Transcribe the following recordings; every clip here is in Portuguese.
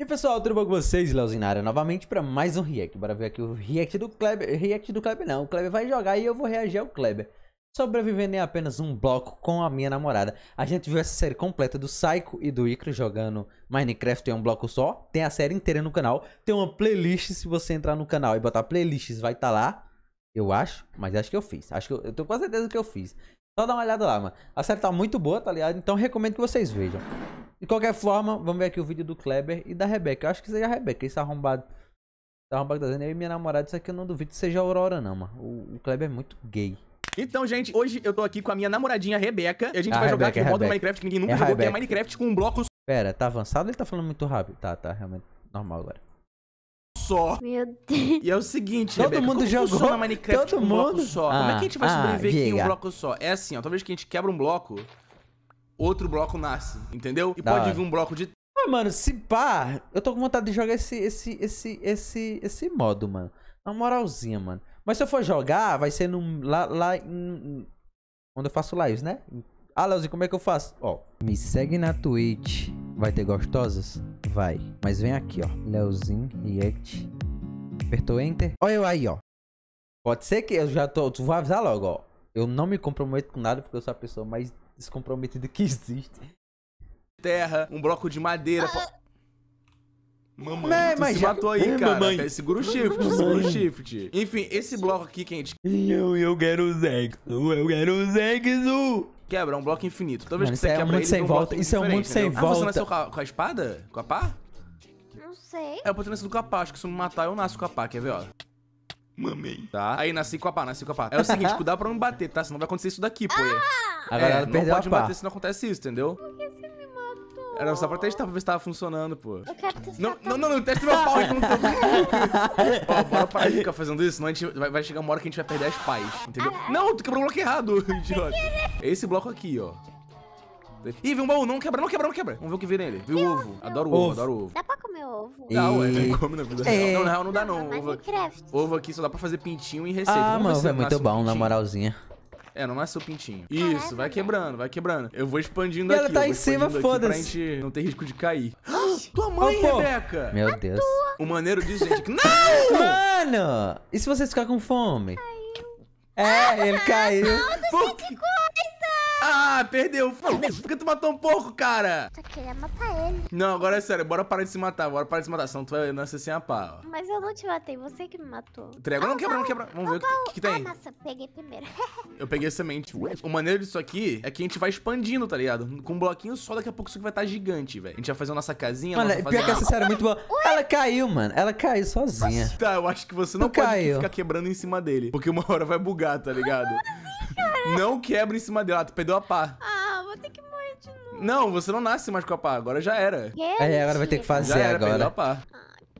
E pessoal, tudo bom com vocês? Leozinara novamente para mais um react. Bora ver aqui o react do Kleber. React do Kleber não, o Kleber vai jogar e eu vou reagir ao Kleber. Sobrevivendo em apenas um bloco com a minha namorada. A gente viu essa série completa do Psycho e do Icaro jogando Minecraft em um bloco só. Tem a série inteira no canal. Tem uma playlist, se você entrar no canal e botar playlists, vai estar tá lá. Eu acho, mas acho que eu fiz. Acho que eu, eu quase certeza que eu fiz. Só dá uma olhada lá, mano. A série tá muito boa, tá ligado? Então recomendo que vocês vejam. De qualquer forma, vamos ver aqui o vídeo do Kleber e da Rebeca. Eu acho que seja a Rebeca, esse arrombado. Esse arrombado tá da Zena, eu e minha namorada, isso aqui eu não duvido que seja a Aurora, não, mano. O, o Kleber é muito gay. Então, gente, hoje eu tô aqui com a minha namoradinha Rebeca. E a gente a vai Rebeca, jogar aqui o modo é Minecraft que ninguém nunca é jogou, que é Minecraft com blocos. Pera, tá avançado ou ele tá falando muito rápido? Tá, tá, realmente normal agora só. Meu Deus. E é o seguinte, Todo Rebeca, mundo como jogou? Minecraft Todo com um mundo? bloco só? Ah, como é que a gente vai ah, sobreviver com aqui um bloco só? É assim, ó, Talvez que a gente quebra um bloco, outro bloco nasce, entendeu? E da pode hora. vir um bloco de... Ah, mano, se pá, eu tô com vontade de jogar esse, esse, esse, esse, esse modo, mano. Na moralzinha, mano. Mas se eu for jogar, vai ser num, lá, lá em... Quando eu faço lives, né? Ah, Leozinho, como é que eu faço? Ó, me segue na Twitch Vai ter gostosas? Vai. Mas vem aqui, ó. Leozinho, React. Apertou Enter. Olha eu aí, ó. Pode ser que eu já tô... Tu vou avisar logo, ó. Eu não me comprometo com nada porque eu sou a pessoa mais descomprometida que existe. Terra, um bloco de madeira... Ah. Mamãe, Mãe, né, tu mas se já... matou aí, é, cara. Mamãe. Até segura o né, shift, segura o shift. Enfim, esse bloco aqui que a gente... Eu, eu quero sexo, eu quero sexo. Quebra, é um bloco infinito. Toda vez Mano, que você isso é quebra muito ele, sem um volta. Isso é um mundo sem entendeu? você tá volta. nasceu com a, com a espada? Com a pá? Não sei. É, o potencial do com a pá. Acho que se eu me matar, eu nasço com a pá. Quer ver, ó? Mamei. Tá? Aí, nasci com a pá, nasci com a pá. É o seguinte, cuidado pra não bater, tá? Senão vai acontecer isso daqui, pô. Agora é, não perdeu a pode pá. bater se não acontece isso, entendeu? Por que era só pra testar pra ver se tava funcionando, pô. Eu quero testar. Não, não, não, não, testa meu pau enquanto eu Ó, bora parar de ficar fazendo isso, senão a gente vai, vai, chegar uma hora que a gente vai perder as paz. Entendeu? Ah, é. não, tu quebrou o bloco errado, idiota. É esse bloco aqui, ó. Ih, vem um baú, não quebra, não quebra, não quebra. Vamos ver o que vem nele. Viu o ovo. Adoro ovo, adoro ovo. Dá pra comer ovo? Dá, ué, come na vida real. É. Não, na real não dá não. Ovo, ovo aqui só dá pra fazer pintinho e receita. Ah, mano, é muito bom, pintinho. na moralzinha. É, não nasceu pintinho. Isso, vai quebrando, vai quebrando. Eu vou expandindo e aqui. Ela tá em cima, foda-se. Pra gente não ter risco de cair. Tua mãe, oh, Rebeca! Meu Deus. O maneiro diz, gente, que... Não! Mano! E se você ficar com fome? Caiu. É, ele ah, caiu. Por... Ah, perdeu. Por que tu matou um porco, cara? Só queria matar ele. Não, agora é sério. Bora parar de se matar. Bora parar de se matar. Senão tu vai nascer sem a pau. Mas eu não te matei. Você que me matou. Entrega. Ah, não, quebra, não, quebra. Vamos ver o que, que, tem. Ah, nossa. Peguei primeiro. eu peguei semente. O maneiro disso aqui é que a gente vai expandindo, tá ligado? Com um bloquinho só, daqui a pouco isso aqui vai estar tá gigante, velho. A gente vai fazer a nossa casinha. Mano, nossa pior que essa série é muito boa. Ela caiu, mano. Ela caiu sozinha. Tá, eu acho que você não, pode caiu. ficar quebrando em cima dele. Porque uma hora vai bugar, tá ligado? Não quebra em cima dela, tu perdeu a pá. Ah, vou ter que morrer de novo. Não, você não nasce mais com a pá, agora já era. Que é, agora vai ter que fazer já era, agora. Perdeu a pá.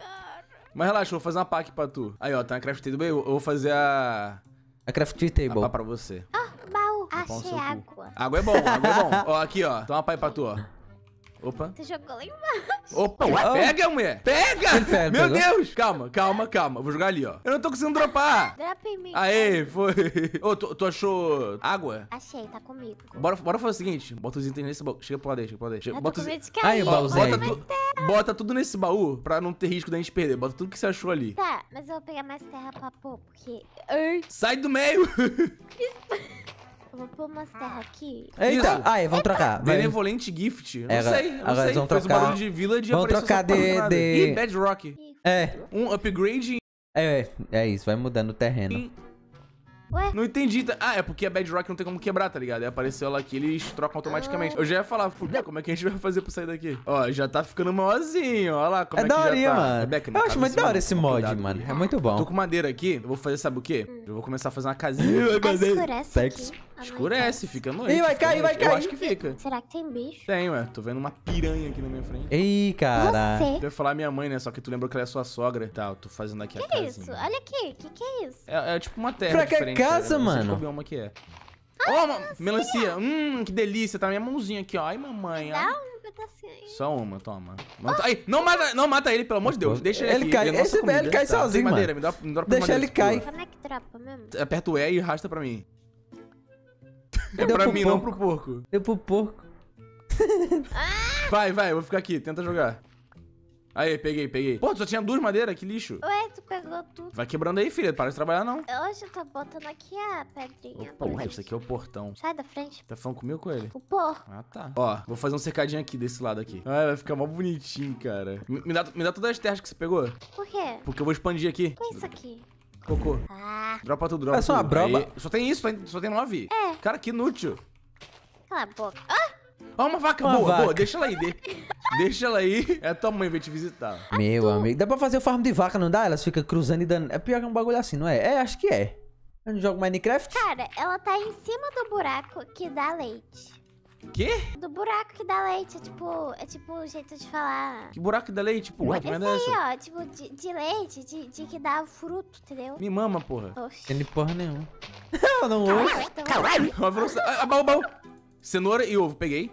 Ah, Mas relaxa, eu vou fazer uma pa aqui pra tu. Aí, ó, tá na craft table, eu vou fazer a... A craft table. A pá pra você. Ah, baú. Achei água. Água é bom, água é bom. ó, aqui, ó, toma uma pá aí pra tu, ó. Opa. Você jogou lá embaixo. Opa, ué, pega, mulher. Pega! pega Meu pegou? Né? Deus! Calma, calma, calma. Vou jogar ali, ó. Eu não tô conseguindo dropar. Dropa em mim. Aê, foi. Ô, oh, tu, tu, achou água? Achei, tá comigo. Bora, bora fazer o seguinte. Bota os itens nesse baú. Chega pro lado aí, chega pro lado aí. Chega, bota os... Aí, o baúzinho. Bota, tu... bota tudo nesse baú pra não ter risco da gente perder. Bota tudo que você achou ali. Tá, mas eu vou pegar mais terra pra pôr, porque... Ai. Sai do meio! Vou pôr umas terras aqui. É Eita! Então, aí, vamos é trocar. Benevolente Gift. Não é, sei, não agora sei. Vamos trocar. um barulho de Village vamos trocar de, de... Ih, Bedrock. É. é. Um upgrade É, é isso. Vai mudando o terreno. Em... Ué? Não entendi. Ah, é porque a Bedrock não tem como quebrar, tá ligado? Aí apareceu lá que eles trocam automaticamente. Ah. Eu já ia falar, fudeu, como é que a gente vai fazer pra sair daqui? Ó, já tá ficando maiorzinho. Ó lá como é, é da hora, tá. mano. Rebeca, eu acho muito tá da hora esse mod, cuidado, mano. É muito bom. Tô com madeira aqui. Eu vou fazer, sabe o quê? Hum. Eu vou começar a fazer uma casinha. Escurece aqui. Escurece, fica noite. Ih, vai cair, vai cair. Eu acho que fica. Será que tem bicho? Tem, ué. Tô vendo uma piranha aqui na minha frente. Ih, cara. Você? Deve falar minha mãe, né? Só que tu lembrou que ela é sua sogra e tal. Tô fazendo aqui que a casa. Que é isso? Olha aqui. Que que é isso? É, é tipo uma terra pra é diferente. Pra né? que casa, né? mano? Não sei uma que é. Ah, oh, melancia. melancia. Hum, que delícia. Tá minha mãozinha aqui, ó. Ai, mamãe. Dá ó. Só uma, toma. Mata... Ah! não, mata, não mata ele, pelo amor de Deus. Deixa ele, ele Ele, é Esse comida. ele cai tá, sozinho, madeira, mano. Me dá, me dá Deixa ele cair. Como é que dropa mesmo? Aperta o E e arrasta pra mim. É pra mim, porco. não pro porco. Deu pro porco. Ah! vai, vai, vou ficar aqui, tenta jogar. Aí, peguei, peguei. Pô, tu só tinha duas madeiras, que lixo. Ué, tu pegou tudo. Vai quebrando aí, filha, para de trabalhar não. Hoje tô botando aqui a pedrinha. Opa, porra, isso aqui é o portão. Sai da frente. Tá falando comigo com ele? O porco. Ah, tá. Ó, vou fazer um cercadinho aqui desse lado aqui. Ah, vai ficar mó bonitinho, cara. Me, me, dá, me dá todas as terras que você pegou. Por quê? Porque eu vou expandir aqui. O que é isso aqui? Cocô. Ah. Dropa tudo, dropa É só uma tudo. broba. só tem isso, só tem, nove. É. Cara, que inútil. Cala a boca. Ah! Ó, oh, uma vaca. Uma boa, vaca. boa. Deixa ela aí. De... Deixa ela aí. É tua mãe vem te visitar. Meu amigo. Dá pra fazer o farm de vaca, não dá? Elas ficam cruzando e dando... É pior que um bagulho assim, não é? É, acho que é. Eu não jogo Minecraft? Cara, ela tá em cima do buraco que dá leite. Quê? Do buraco que dá leite, é tipo, é tipo o jeito de falar. Que buraco que dá leite? Tipo, é isso aí, ó, tipo, de, de leite, de, de, que dá fruto, entendeu? Me mama, porra. Oxi. Ele porra nenhuma. Eu não ouço. Caralho! Assim, ah, ah baú, Cenoura e ovo, peguei.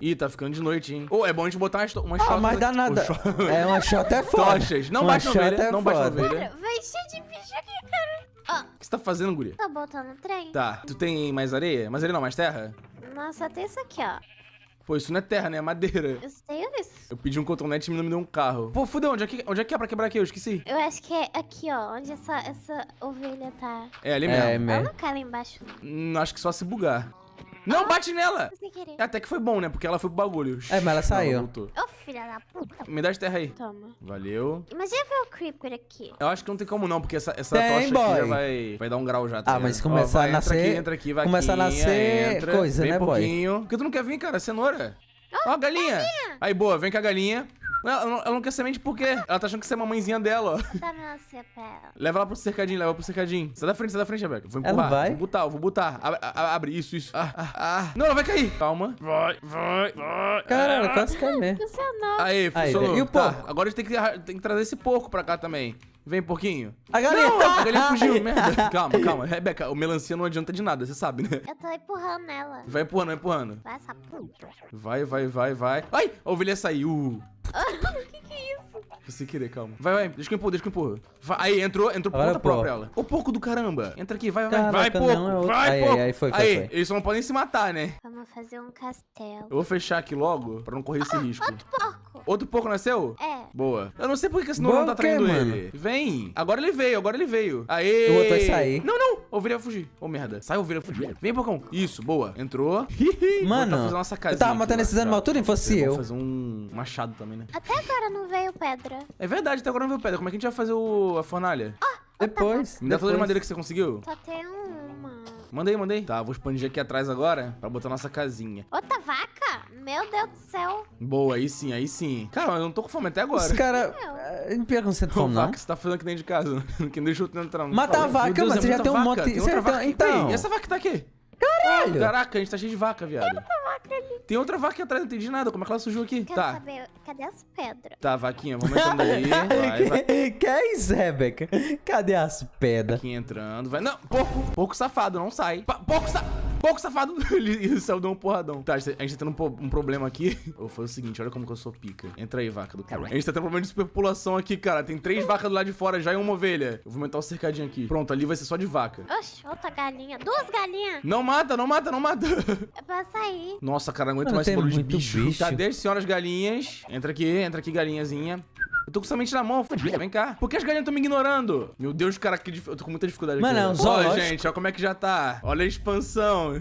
Ih, tá ficando de noite, hein? Ou oh, é bom a gente botar uma, uma Ah, mas dá nada. É, uma shot é foda. Tochas. Não uma bate ovelha, é não foda. bate na ovelha. Cara, vai cheio de bicho aqui, cara. Ah. O que você tá fazendo, guria? Tô botando trem. Tá. Tu tem mais areia? Mais areia não, mais terra? Nossa, tem isso aqui, ó. Pô, isso não é terra, né? É madeira. Eu sei isso. Eu pedi um cotonete e não me deu um carro. Pô, fudeu, onde é que, onde é, que é pra quebrar aqui? Eu esqueci. Eu acho que é aqui, ó. Onde essa, essa ovelha tá. É, ali é, mesmo. É, mesmo. Ela não cai lá embaixo. Não, hum, acho que só se bugar. Não, bate nela! Até que foi bom, né? Porque ela foi pro bagulho. É, mas ela saiu. voltou. Ô, filha da puta. Me dá de terra aí. Toma. Valeu. Imagina ver o Creeper aqui. Eu acho que não tem como não, porque essa, essa Tem, tocha boy. aqui vai, vai dar um grau já. Tá Ah, ligado? mas começar a nascer- aqui, entra aqui, vai começa a nascer entra, coisa, vem né, boy? pouquinho. Por que tu não quer vir, cara? Cenoura. Ó, a galinha. Aí, boa. Vem com a galinha. Não, ela, não, quer não semente porque ela tá achando que você é mamãezinha dela, ó. Tá Leva ela pro cercadinho, leva pro cercadinho. Sai da frente, sai da frente, Rebeca. Vou empurrar. Ela vai? Vou botar, vou botar. Abre, abre. isso, isso. Ah, ah, ah. Não, ela vai cair. Calma. Vai, vai, vai. Caralho, ah. quase caiu mesmo. Funcionou. Aí, funcionou. Aí, e o tá. porco? Tá, agora a gente tem que, tem que trazer esse porco pra cá também. Vem, porquinho. A galinha. Não, tá a galinha fugiu, merda. Calma, calma. Rebeca, o melancia não adianta de nada, você sabe, né? Eu tô empurrando ela. Vai empurrando, vai empurrando. Vai, sapo. Vai, vai, vai, vai. Ai, a ovelha saiu. que que é isso? Foi sem querer, calma. Vai, vai. Deixa que eu empurro, deixa que eu empurro. Vai. Aí, entrou, entrou por conta é própria ela. Ô, porco do caramba. Entra aqui, vai, vai. vai, porco. É vai, aí, porco. Aí, aí, foi, foi, aí foi. eles só não podem se matar, né? Vamos fazer um castelo. Eu vou fechar aqui logo pra não correr esse ah, risco. Outro porco. Outro pouco nasceu? É. Boa. Eu não sei por que esse Nolan não tá traindo que, ele. Vem. Agora ele veio, agora ele veio. Aê. Eu vou até sair. Não, não. Ovelha vai fugir. Ô, oh, merda. Sai, ovelha fugir. Vem, Pocão. Isso, boa. Entrou. Mano, vou fazer nossa casinha eu tava matando esses animais tudo e fosse eu. Vou fazer um machado também, né? Até agora não veio pedra. É verdade, até agora não veio pedra. Como é que a gente vai fazer o... a fornalha? Ah, oh, depois. Me dá toda a madeira que você conseguiu. Só tem uma. Mandei, mandei. Tá, vou expandir aqui atrás agora pra botar nossa casinha. Outra vaca? Meu Deus do céu. Boa, aí sim, aí sim. Cara, eu não tô com fome até agora. Os caras. Eh, me perguntam se você tá fome, não. Vaca, você tá fazendo aqui dentro de casa, né? Que não deixou entrar no Mata a vaca, Deus, mas é você já tem um monte. Tem outra vaca então... E essa vaca que tá aqui? Caralho! Caraca, a gente tá cheio de vaca, viado. Tem outra vaca ali. Tem outra vaca aqui atrás, não entendi nada. Como é que ela surgiu aqui? Quero tá. saber, cadê as pedras? Tá, vaquinha, vamos entrando aí. vai, Que é isso, Rebeca? Cadê as pedras? Aqui entrando, vai. Não, porco. Porco safado, não sai. pouco porco safado. Pouco safado. Ele saiu, de um porradão. Tá, a gente, tá, tá tendo um, um, problema aqui. Ou foi o seguinte, olha como que eu sou pica. Entra aí, vaca do cara. A gente tá tendo um problema de superpopulação aqui, cara. Tem três vacas do lado de fora já e uma ovelha. Eu vou aumentar o cercadinho aqui. Pronto, ali vai ser só de vaca. Oxe, outra galinha. Duas galinhas. Não mata, não mata, não mata. É pra sair. Nossa, cara, aguento mais esse de bicho. Tá, bicho. Cadê as senhoras galinhas? Entra aqui, entra aqui, galinhazinha. Eu tô com essa na mão, filho. Vem cá. Por que as galinhas estão me ignorando? Meu Deus, cara, que dif... eu tô com muita dificuldade Mano, é aqui. Mano, é um zoológico. Olha, gente, olha como é que já tá. Olha a expansão.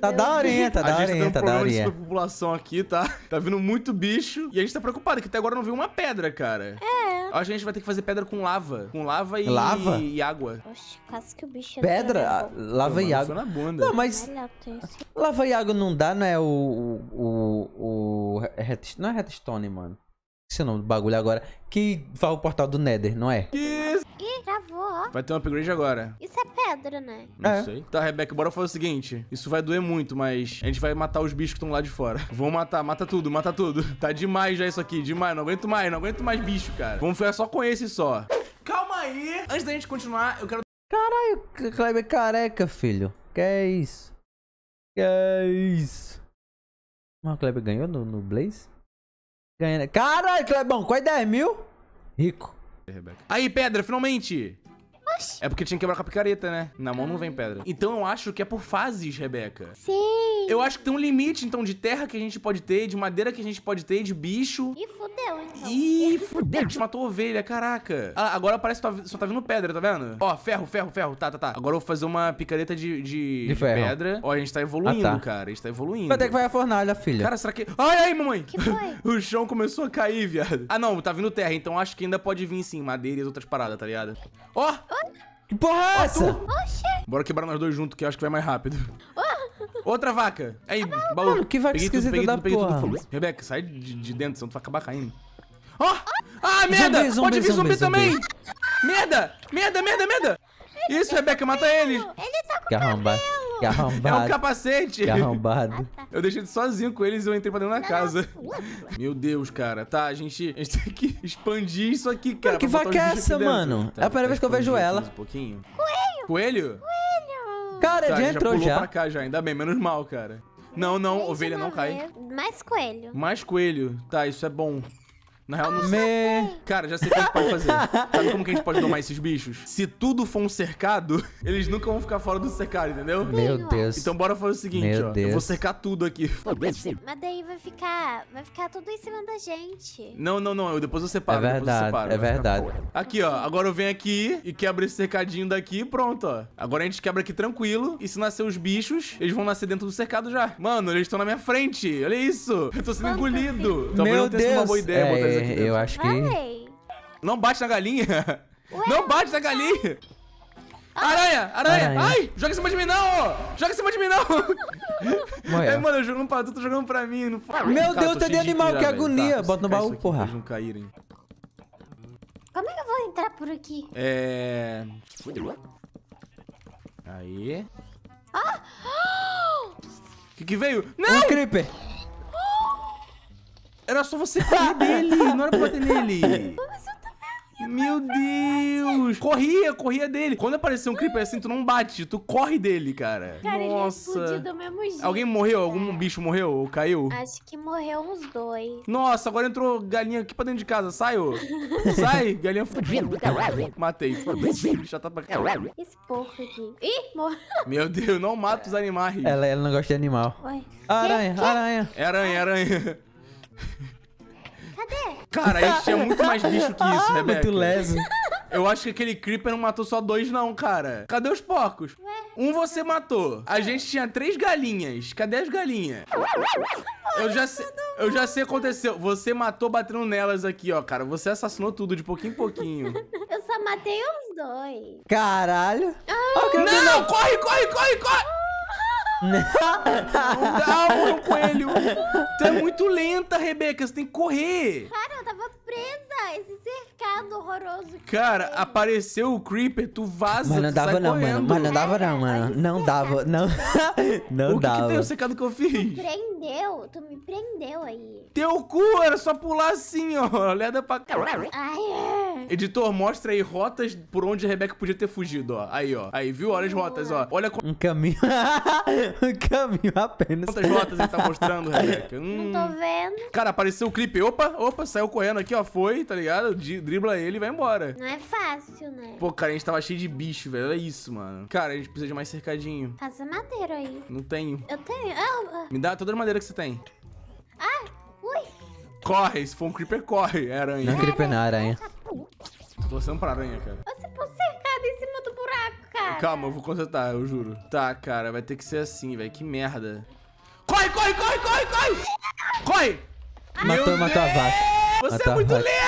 Tá daorinha, tá daorinha, tá daorinha. A gente tá população aqui, tá? Tá vindo muito bicho. E a gente tá preocupado, que até agora não viu uma pedra, cara. É. A gente vai ter que fazer pedra com lava. Com lava e, lava? e água. Oxe, quase que o bicho... Pedra? Ah, lava Pô, e água. na bunda. Não, mas... Lava e água não dá, né? O... o, o, o... É não é redstone, mano. Esse o nome do bagulho agora. Que fala o portal do Nether, não é? Isso! Ih, travou, Vai ter um upgrade agora. Isso é pedra, né? Não é. sei. Tá, Rebeca, bora fazer o seguinte. Isso vai doer muito, mas a gente vai matar os bichos que estão lá de fora. Vamos matar, mata tudo, mata tudo. Tá demais já isso aqui, demais. Não aguento mais, não aguento mais bicho, cara. Vamos ficar só com esse só. Calma aí. Antes da gente continuar, eu quero... Caralho, Kleber é careca, filho. Que é isso? Que é isso? Mas o Kleber ganhou no, no Blaze? Ganhando. Caralho, Clebão, quase 10 mil? Rico. Aí, pedra, finalmente! É porque tinha que quebrar com a picareta, né? Na mão não vem ah. pedra. Então eu acho que é por fases, Rebeca. Sim. Eu acho que tem um limite, então, de terra que a gente pode ter, de madeira que a gente pode ter, de bicho. E fudeu, então. Ih, fudeu, matou ovelha, caraca. Ah, agora parece que tá só tá vindo pedra, tá vendo? Ó, ferro, ferro, ferro, tá, tá, tá. Agora eu vou fazer uma picareta de, de, de, de pedra. Ó, a gente tá evoluindo, ah, tá. cara, a gente tá evoluindo. Vai é que vai a fornalha, filha. Cara, será que... Ai, ai, mamãe. Que foi? o chão começou a cair, viado. Ah, não, tá vindo terra, então acho que ainda pode vir, sim, madeira e outras paradas, tá ligado? Ó! Oh! Que porra é essa? Bora quebrar nós dois juntos, que eu acho que vai mais rápido. Outra vaca. Aí, ah, baú. Mano, que vaca esquisita tudo, peguei tudo, peguei porra. tudo, Rebeca, sai de, de, dentro, senão tu vai acabar caindo. Ó! Oh! Ah, merda! Zumbi, zumbi, Pode vir zumbi, zumbi também! Merda! Merda, merda, merda! Isso, Rebeca, mata ele! Tá ele tá com Caramba. cabelo! É um capacete. Carrombado. Ah, tá. Eu deixei sozinho com eles e eu entrei pra dentro da casa. Meu Deus, cara. Tá, a gente, a gente tem que expandir isso aqui, cara. Mano, que vaca é essa, mano? Tá, é a primeira tá vez que eu vejo ela. Um pouquinho. Coelho. Coelho? Coelho. Cara, tá, já entrou já. Pulou já. pra cá já, ainda bem, menos mal, cara. Não, não, ovelha não cai. É. Mais coelho. Mais coelho. Tá, isso é bom. Na real, não sei. Me... Cara, já sei o que a gente pode fazer. Sabe como que a gente pode domar esses bichos? Se tudo for um cercado, eles nunca vão ficar fora do cercado, entendeu? Meu Deus. Então bora fazer o seguinte, Meu ó. Deus. Eu vou cercar tudo aqui. Mas daí vai ficar. Vai ficar tudo em cima da gente. Não, não, não. Eu depois eu separo. É verdade. Eu separo, é verdade. Aqui, ó. Agora eu venho aqui e quebro esse cercadinho daqui pronto, ó. Agora a gente quebra aqui tranquilo. E se nascer os bichos, eles vão nascer dentro do cercado já. Mano, eles estão na minha frente. Olha isso. Eu tô sendo Quanto engolido. Talvez Meu eu Deus. uma boa ideia é, botar coisa aqui é, dentro. Eu acho que... Falei. Não bate na galinha. Ué, não bate na galinha. Aranha, aranha, aranha, Ai, joga em cima de mim não! Joga em cima de mim não! É. é, mano, eu jogo um tu, tô tá jogando pra mim. Não... Meu Deus, tá de animal, que agonia. Tá, Bota no baú, aqui, porra. Eles não caírem. Como é que eu vou entrar por aqui? É... Aí... Ah! O que que veio? Não! Um creeper! Era só você correr dele, não era pra bater nele. Meu Deus! Corria, corria dele. Quando aparecer um creeper assim, tu não bate, tu corre dele, cara. Cara, Nossa. ele é do mesmo jeito. Alguém morreu? Cara. Algum bicho morreu ou caiu? Acho que morreu uns dois. Nossa, agora entrou galinha aqui pra dentro de casa. Sai, ô. Sai, galinha. Matei. Já tá pra cá. Esse porco aqui. Ih, morreu. Meu Deus, não mata os animais. Ela, ela não gosta de animal. Oi. Aranha, que? aranha. É aranha, é aranha. Cadê? Cara, gente é muito mais bicho que isso, ah, Rebeca. Muito leve. Eu acho que aquele Creeper não matou só dois, não, cara. Cadê os porcos? Um você matou. A gente tinha três galinhas. Cadê as galinhas? Eu já sei, eu já sei o que aconteceu. Você matou batendo nelas aqui, ó, cara. Você assassinou tudo de pouquinho em pouquinho. Eu só matei os dois. Caralho. Ah, não, não, corre, corre, corre, corre. Não dá, meu um coelho. Tu é muito lenta, Rebeca. Você tem que correr horroroso. Cara, apareceu o Creeper, tu vaza, Mas não dava não, correndo. mano. Mas não dava não, mano. Não dava, é não. não dava. O que tem o secado que eu fiz? Tu prendeu, tu me prendeu aí. Teu cu era só pular assim, ó. Olhada pra cá. É. Editor, mostra aí rotas por onde a Rebeca podia ter fugido, ó. Aí, ó. Aí, viu? Olha as rotas, ó. Olha como... Um caminho. um caminho apenas. Quantas rotas ele tá mostrando, Rebeca? Hum. Não tô vendo. Cara, apareceu o clipe. Opa, opa, saiu correndo aqui, ó. Foi, tá ligado? De, dribla ele e vai embora. Não é fácil, né? Pô, cara, a gente tava cheio de bicho, velho. É isso, mano. Cara, a gente precisa de mais cercadinho. Faça madeira aí. Não tenho. Eu tenho. Ah, ah. Me dá toda a madeira que você tem. Ah, ui. Corre, se for um creeper, corre, é aranha. Não é creeper, não, aranha. Tô torcendo pra aranha, cara. Você pode cercado em cima do buraco, cara. Calma, eu vou consertar, eu juro. Tá, cara, vai ter que ser assim, velho. Que merda. Corre, corre, corre, corre, corre! Corre! Matou, matou a vaca. Você é matou é muito lento!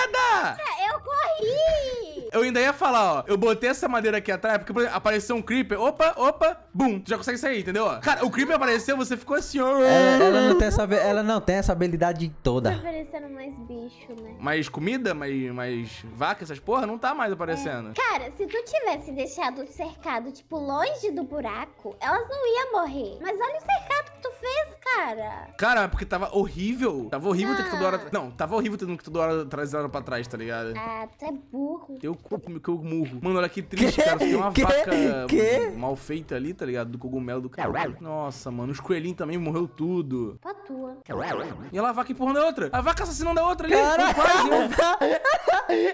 ainda ia falar, ó. Eu botei essa madeira aqui atrás, porque por exemplo, apareceu um creeper. Opa, opa, bum. Tu já consegue sair, entendeu? Cara, o creeper apareceu, você ficou assim, ó. Ela, ela não, tem essa, ela não tem essa habilidade toda. Tá aparecendo mais bicho, né? Mais comida, mais, mais vaca, essas porra, não tá mais é. aparecendo. É. Cara, se tu tivesse deixado o cercado, tipo, longe do buraco, elas não iam morrer. Mas olha o cercado que tu fez, cara? Cara, porque tava horrível. Tava horrível ah. ter que toda hora. Não, tava horrível tendo que toda hora trazer ela pra trás, tá ligado? Ah, tu é burro. Teu corpo que eu murro. Mano, olha que triste, cara. Tem uma que? vaca que? mal feita ali, tá ligado? Do cogumelo do caralho. Nossa, mano, os coelhinhos também morreu tudo. Pode tua. E ela, a vaca empurrando a outra. A vaca assassinando a outra ali. Cara... Quase, né?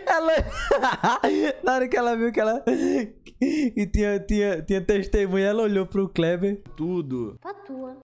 ela... Na hora que ela viu que ela... E tinha, tinha, tinha testemunha, ela olhou pro Kleber. Tudo. Pra tua.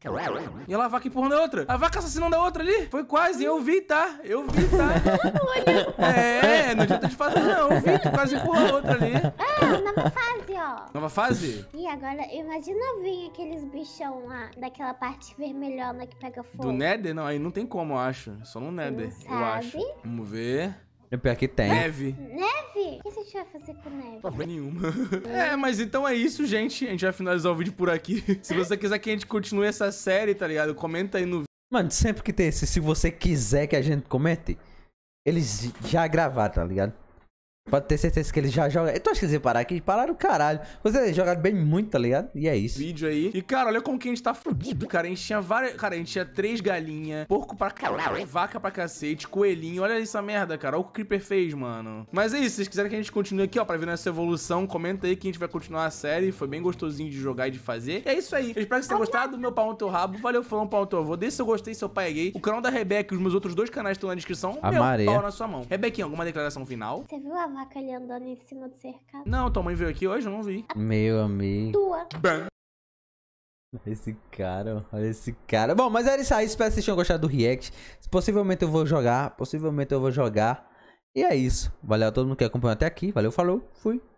E ela, a vaca empurrando a outra. A vaca assassinando a outra ali. Foi quase, eu vi, tá? Eu vi, tá? é, não adianta te fazer não. Eu vi, tu quase empurrou a outra ali. Ah, nova fase, ó. Nova fase? E agora, imagina vir aqueles bichão lá, daquela parte vermelhona que pega fogo do Nether? Não, aí não tem como, eu acho. Só no Nether, eu acho. Vamos ver. É pior que tem. Neve. Neve? O que a gente vai fazer com neve? Porra nenhuma. É, mas então é isso, gente. A gente vai finalizar o vídeo por aqui. Se você quiser que a gente continue essa série, tá ligado? Comenta aí no Mano, sempre que tem esse, se você quiser que a gente comente, eles já gravaram, tá ligado? Pode ter certeza que eles já jogaram. tô acho que eles iam parar aqui? Pararam o caralho. Vocês jogaram bem muito, tá ligado? E é isso. Vídeo aí. E, cara, olha como que a gente tá fudido, cara. A gente tinha várias... Cara, a gente tinha três galinhas, porco pra caralho, vaca pra cacete, coelhinho. Olha essa merda, cara. Olha o que o Creeper fez, mano. Mas é isso. Se vocês quiserem que a gente continue aqui, ó, pra ver nessa evolução, comenta aí que a gente vai continuar a série. Foi bem gostosinho de jogar e de fazer. E é isso aí. Eu espero que vocês tenham gostado. Meu pau no teu rabo. Valeu, fã, um pau no teu avô. Deixe seu gostei, seu pai é gay. O canal da Rebeca e os meus outros dois canais estão na descrição. A meu Maria. pau na sua mão. Rebequinha, alguma declaração final? Você viu a placa ali andando em cima do cercado? Não, tua mãe veio aqui hoje, eu não vi. Meu amigo. Tua. Bam. Esse cara, olha esse cara. Bom, mas era isso aí. Espero que vocês tenham gostado do react. Possivelmente eu vou jogar. Possivelmente eu vou jogar. E é isso. Valeu a todo mundo que acompanhou até aqui. Valeu, falou, fui.